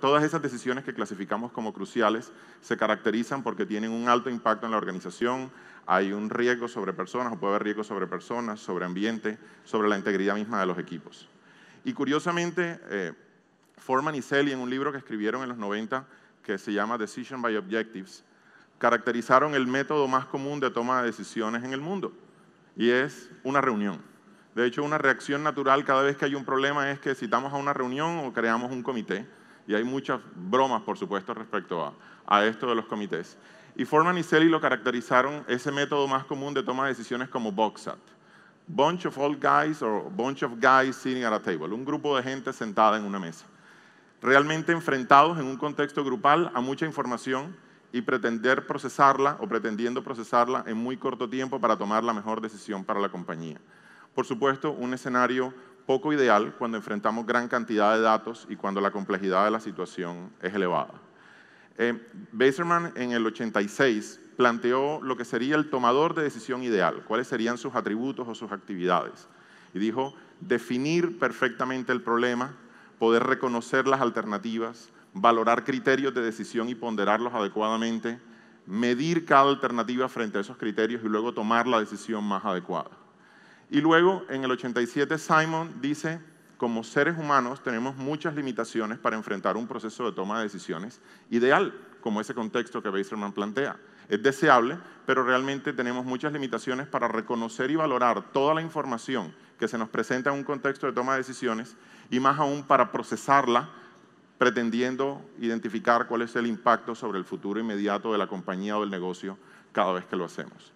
Todas esas decisiones que clasificamos como cruciales se caracterizan porque tienen un alto impacto en la organización, hay un riesgo sobre personas o puede haber riesgo sobre personas, sobre ambiente, sobre la integridad misma de los equipos. Y curiosamente, eh, Forman y Selly en un libro que escribieron en los 90 que se llama Decision by Objectives, caracterizaron el método más común de toma de decisiones en el mundo y es una reunión. De hecho, una reacción natural cada vez que hay un problema es que citamos a una reunión o creamos un comité y hay muchas bromas, por supuesto, respecto a, esto de los comités. Y Forman y Selly lo caracterizaron ese método más común de toma de decisiones como box-up. Bunch of old guys or bunch of guys sitting at a table. Un grupo de gente sentada en una mesa. Realmente enfrentados en un contexto grupal a mucha información y pretender procesarla o pretendiendo procesarla en muy corto tiempo para tomar la mejor decisión para la compañía. Por supuesto, un escenario poco ideal cuando enfrentamos gran cantidad de datos y cuando la complejidad de la situación es elevada. Eh, en el 86 planteó lo que sería el tomador de decisión ideal, cuáles serían sus atributos o sus actividades. Y dijo, definir perfectamente el problema, poder reconocer las alternativas, valorar criterios de decisión y ponderarlos adecuadamente, medir cada alternativa frente a esos criterios y luego tomar la decisión más adecuada. Y luego, en el 87, Simon dice, como seres humanos tenemos muchas limitaciones para enfrentar un proceso de toma de decisiones ideal, como ese contexto que Beiserman plantea. Es deseable, pero realmente tenemos muchas limitaciones para reconocer y valorar toda la información que se nos presenta en un contexto de toma de decisiones y más aún para procesarla pretendiendo identificar cuál es el impacto sobre el futuro inmediato de la compañía o del negocio cada vez que lo hacemos.